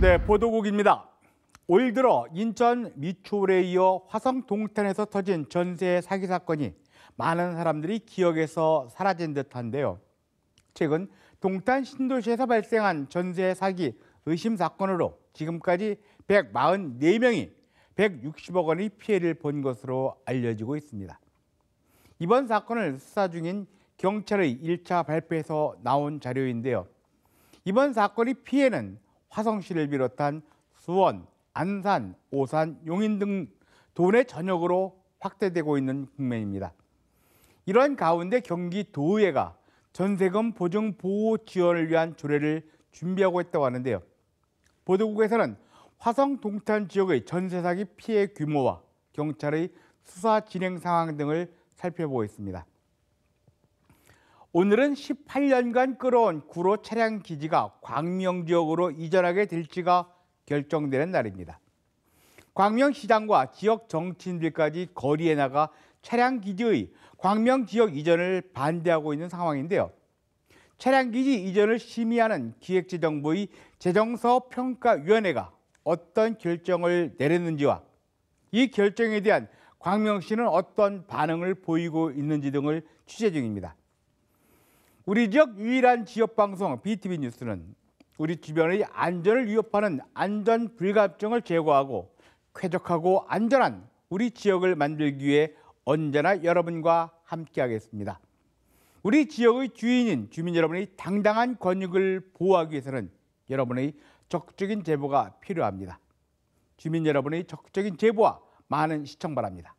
네, 보도국입니다. 올 들어 인천 미추홀에 이어 화성 동탄에서 터진 전세 사기 사건이 많은 사람들이 기억에서 사라진 듯한데요. 최근 동탄 신도시에서 발생한 전세 사기 의심 사건으로 지금까지 144명이 160억 원의 피해를 본 것으로 알려지고 있습니다. 이번 사건을 수사 중인 경찰의 1차 발표에서 나온 자료인데요. 이번 사건의 피해는 화성시를 비롯한 수원, 안산, 오산, 용인 등 도내 전역으로 확대되고 있는 국면입니다. 이런 가운데 경기도의회가 전세금 보증 보호 지원을 위한 조례를 준비하고 있다고 하는데요. 보도국에서는 화성 동탄 지역의 전세 사기 피해 규모와 경찰의 수사 진행 상황 등을 살펴보고 있습니다. 오늘은 18년간 끌어온 구로 차량 기지가 광명 지역으로 이전하게 될지가 결정되는 날입니다. 광명시장과 지역 정치인들까지 거리에 나가 차량 기지의 광명 지역 이전을 반대하고 있는 상황인데요. 차량 기지 이전을 심의하는 기획재정부의 재정사업 평가위원회가 어떤 결정을 내렸는지와 이 결정에 대한 광명시는 어떤 반응을 보이고 있는지 등을 취재 중입니다. 우리 지역 유일한 지역 방송 BTV 뉴스는 우리 주변의 안전을 위협하는 안전 불감증을 제거하고 쾌적하고 안전한 우리 지역을 만들기 위해 언제나 여러분과 함께하겠습니다. 우리 지역의 주인인 주민 여러분의 당당한 권익을 보호하기 위해서는 여러분의 적극적인 제보가 필요합니다. 주민 여러분의 적극적인 제보와 많은 시청 바랍니다.